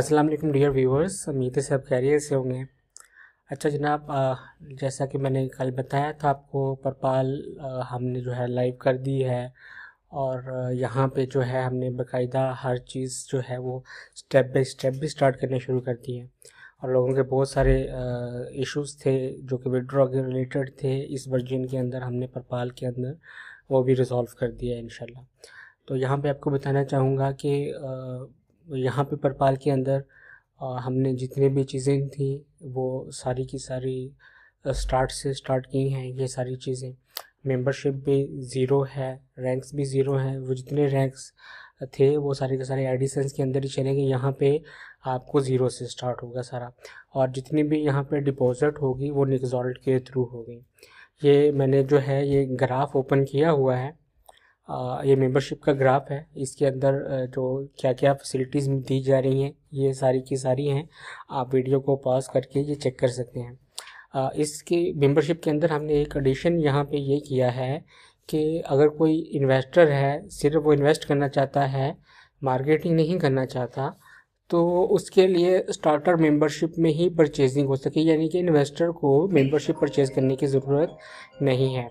अस्सलाम वालेकुम dear viewers उम्मीद है सब कैरियर से होंगे अच्छा जनाब जैसा कि मैंने कल बताया था आपको परपाल हमने जो है लाइव कर दी है और यहाँ पे जो है हमने बकायदा हर चीज़ जो है वो स्टेप बाई स्टेप भी स्टार्ट करने शुरू कर दी है और लोगों के बहुत सारे इश्यूज थे जो कि विड्रॉ के रिलेटेड थे इस वर्जन के अंदर हमने परपाल के अंदर वो भी रिज़ॉल्व कर दिया है इन तो यहाँ पर आपको बताना चाहूँगा कि यहाँ पे परपाल के अंदर हमने जितने भी चीज़ें थी वो सारी की सारी स्टार्ट से स्टार्ट की हैं ये सारी चीज़ें मेंबरशिप भी ज़ीरो है रैंक्स भी ज़ीरो हैं वो जितने रैंक्स थे वो सारे के सारे आई के अंदर ही चलेंगे यहाँ पे आपको ज़ीरो से स्टार्ट होगा सारा और जितनी भी यहाँ पे डिपॉजिट होगी वो निकजॉल्ट के थ्रू होगी ये मैंने जो है ये ग्राफ ओपन किया हुआ है ये मेंबरशिप का ग्राफ है इसके अंदर जो क्या क्या फैसिलिटीज़ दी जा रही हैं ये सारी की सारी हैं आप वीडियो को पॉज करके ये चेक कर सकते हैं इसके मेंबरशिप के अंदर हमने एक एडिशन यहाँ पे ये किया है कि अगर कोई इन्वेस्टर है सिर्फ वो इन्वेस्ट करना चाहता है मार्केटिंग नहीं करना चाहता तो उसके लिए स्टार्टर मेंबरशिप में ही परचेजिंग हो सके यानी कि इन्वेस्टर को मेंबरशिप परचेज करने की ज़रूरत नहीं है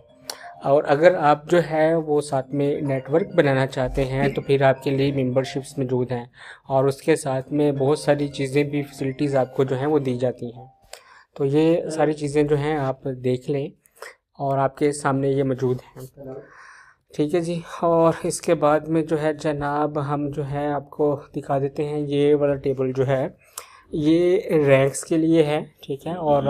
और अगर आप जो है वो साथ में नेटवर्क बनाना चाहते हैं तो फिर आपके लिए मेंबरशिप्स मौजूद हैं और उसके साथ में बहुत सारी चीज़ें भी फैसिलिटीज़ आपको जो हैं वो दी जाती हैं तो ये सारी चीज़ें जो हैं आप देख लें और आपके सामने ये मौजूद हैं ठीक है जी और इसके बाद में जो है जनाब हम जो है आपको दिखा देते हैं ये वाला टेबल जो है ये रैक्स के लिए है ठीक है और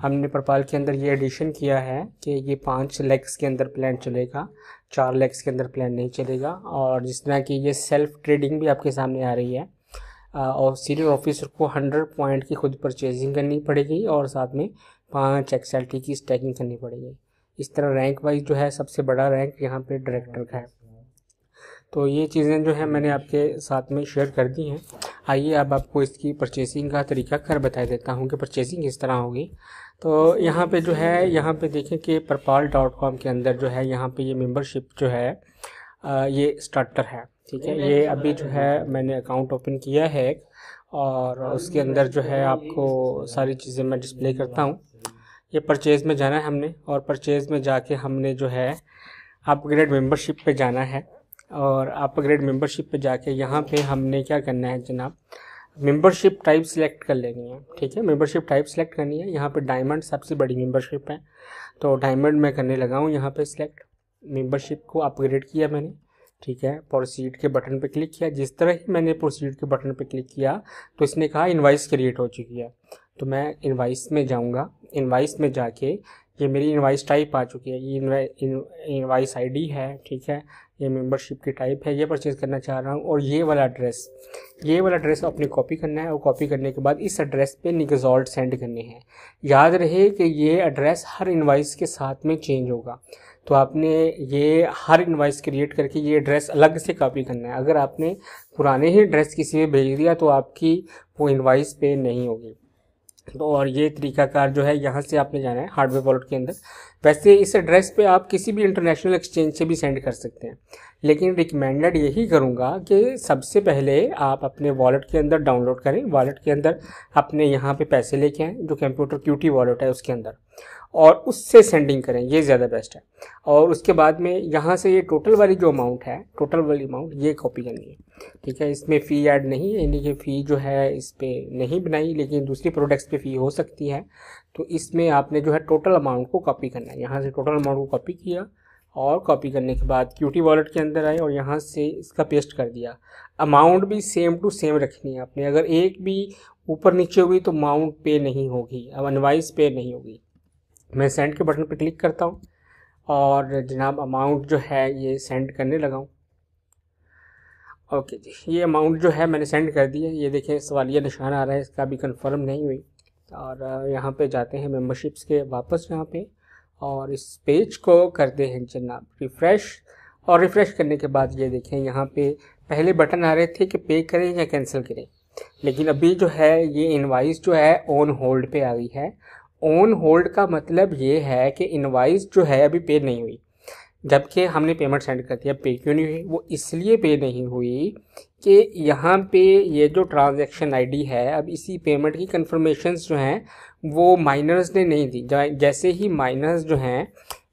हमने प्रपाल के अंदर ये एडिशन किया है कि ये पाँच लेग्स के अंदर प्लान चलेगा चार लेग्स के अंदर प्लान नहीं चलेगा और जिस तरह की ये सेल्फ ट्रेडिंग भी आपके सामने आ रही है और सीनियर ऑफिसर को हंड्रेड पॉइंट की खुद परचेजिंग करनी पड़ेगी और साथ में पाँच एक्सएल की स्टैकिंग करनी पड़ेगी इस तरह रैंक वाइज जो है सबसे बड़ा रैंक यहाँ पर डायरेक्टर का है तो ये चीज़ें जो है मैंने आपके साथ में शेयर कर दी हैं आइए अब आपको इसकी परचेसिंग का तरीका कर बता देता हूँ कि परचेसिंग किस तरह होगी तो यहाँ पे जो है यहाँ पे देखें कि परपाल डॉट कॉम के अंदर जो है यहाँ पे ये मेंबरशिप जो है ये स्टार्टर है ठीक है ये अभी जो है मैंने अकाउंट ओपन किया है और उसके अंदर जो है आपको सारी चीज़ें मैं डिस्प्ले करता हूँ ये परचेज़ में जाना है हमने और परचेज़ में जाके हमने जो है अपग्रेड मेंबरशिप पे जाना है और अपग्रेड मेंबरशिप पे जाके यहाँ पे हमने क्या करना है जनाब मेंबरशिप टाइप सिलेक्ट कर लेनी है ठीक है मेंबरशिप टाइप सिलेक्ट करनी है यहाँ पे डायमंड सबसे बड़ी मेंबरशिप है तो डायमंड मैं करने लगा हूँ यहाँ पे सिलेक्ट मेंबरशिप को अपग्रेड किया मैंने ठीक है प्रोसीड के बटन पे क्लिक किया जिस तरह ही मैंने प्रोसीड के बटन पे क्लिक किया तो इसने कहा इन्वाइस क्रिएट हो चुकी है तो मैं इनवाइस में जाऊँगा इनवाइस में जाके ये मेरी इनवाइस टाइप आ चुकी है ये इनवाइस आईडी है ठीक है ये मेंबरशिप की टाइप है ये परचेज़ करना चाह रहा हूँ और ये वाला एड्रेस ये वाला एड्रेस अपने कॉपी करना है और कॉपी करने के बाद इस एड्रेस पे निगजॉल्ट सेंड करने हैं याद रहे कि ये एड्रेस हर इनवाइस के साथ में चेंज होगा तो आपने ये हर इनवाइस क्रिएट करके ये एड्रेस अलग से कॉपी करना है अगर आपने पुराने ही एड्रेस किसी में भेज दिया तो आपकी वो इन्वाइस पे नहीं होगी तो और ये तरीकाकार जो है यहाँ से आपने जाना है हार्डवेयर वॉलेट के अंदर वैसे इस एड्रेस पे आप किसी भी इंटरनेशनल एक्सचेंज से भी सेंड कर सकते हैं लेकिन रिकमेंडेड यही करूँगा कि सबसे पहले आप अपने वॉलेट के अंदर डाउनलोड करें वॉलेट के अंदर अपने यहाँ पे पैसे लेके आएँ जो कंप्यूटर क्यूटी वॉलेट है उसके अंदर और उससे सेंडिंग करें ये ज़्यादा बेस्ट है और उसके बाद में यहाँ से ये टोटल वाली जो अमाउंट है टोटल वाली अमाउंट ये कॉपी करनी है ठीक है इसमें फ़ी ऐड नहीं है यानी कि फ़ी जो है इस पर नहीं बनाई लेकिन दूसरी प्रोडक्ट्स पे फ़ी हो सकती है तो इसमें आपने जो है टोटल अमाउंट को कॉपी करना है यहाँ से टोटल अमाउंट को कॉपी किया और कॉपी करने के बाद क्यूटी वॉलेट के अंदर आए और यहाँ से इसका पेस्ट कर दिया अमाउंट भी सेम टू सेम रखनी है आपने अगर एक भी ऊपर नीचे हुई तो अमाउंट पे नहीं होगी अब अनवाइस पे नहीं होगी मैं सेंड के बटन पर क्लिक करता हूँ और जनाब अमाउंट जो है ये सेंड करने लगा हूँ ओके जी ये अमाउंट जो है मैंने सेंड कर दिया ये देखें सवाल ये निशान आ रहा है इसका अभी कंफर्म नहीं हुई और यहाँ पे जाते हैं मेम्बरशिप्स के वापस यहाँ पे और इस पेज को करते हैं जनाब रिफ़्रेश और रिफ़्रेश करने के बाद ये देखें यहाँ पे पहले बटन आ रहे थे कि पे करें या कैंसिल करें लेकिन अभी जो है ये इनवाइस जो है ऑन होल्ड पर आ गई है ऑन होल्ड का मतलब ये है कि इनवाइस जो है अभी पे नहीं हुई जबकि हमने पेमेंट सेंड कर दिया पे क्यों नहीं हुई वो इसलिए पे नहीं हुई कि यहाँ पे ये जो ट्रांजैक्शन आईडी है अब इसी पेमेंट की कन्फर्मेशन जो हैं वो माइनर्स ने नहीं दी जैसे ही माइनर्स जो हैं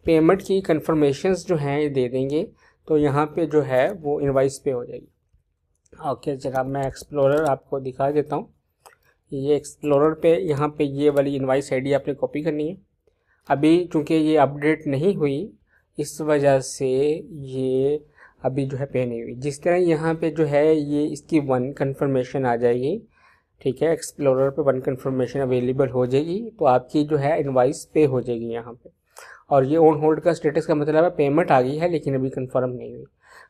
पेमेंट की कन्फर्मेशन जो हैं ये दे देंगे तो यहाँ पे जो है वो इनवाइस पे हो जाएगी ओके जरा मैं एक्सप्लोरर आपको दिखा देता हूँ ये एक्सप्लोरर पे यहाँ पे ये वाली इन्वाइस आईडी आपने कॉपी करनी है अभी चूँकि ये अपडेट नहीं हुई इस वजह से ये अभी जो है पे नहीं हुई जिस तरह यहाँ पे जो है ये इसकी वन कंफर्मेशन आ जाएगी ठीक है एक्सप्लोरर पे वन कंफर्मेशन अवेलेबल हो जाएगी तो आपकी जो है इन्वाइस पे हो जाएगी यहाँ पर और ये ऑन होल्ड का स्टेटस का मतलब है पेमेंट आ गई है लेकिन अभी कन्फर्म नहीं हुई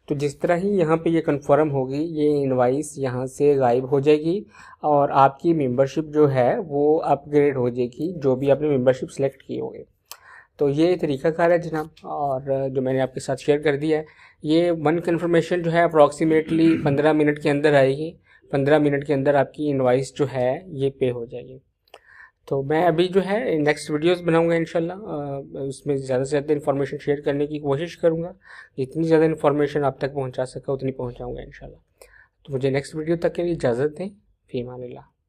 तो जिस तरह ही यहाँ पे ये यह कंफर्म होगी ये इनवाइस यहाँ से गायब हो जाएगी और आपकी मेंबरशिप जो है वो अपग्रेड हो जाएगी जो भी आपने मेंबरशिप सेलेक्ट की होगी तो ये तरीकाकार है जनाब और जो मैंने आपके साथ शेयर कर दिया है ये वन कन्फर्मेशन जो है अप्रॉक्सीमेटली पंद्रह मिनट के अंदर आएगी पंद्रह मिनट के अंदर आपकी इन्वाइस जो है ये पे हो जाएगी तो मैं अभी जो है नेक्स्ट वीडियोस बनाऊंगा इनशाला उसमें ज़्यादा से ज़्यादा इन्फॉर्मेशन शेयर करने की कोशिश करूंगा जितनी ज़्यादा इन्फॉर्मेशन आप तक पहुंचा सका उतनी पहुंचाऊंगा इनशाला तो मुझे नेक्स्ट वीडियो तक के लिए इजाज़त दें फ़ीमान ला